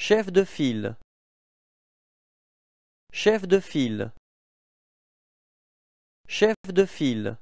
Chef de file. Chef de file. Chef de file.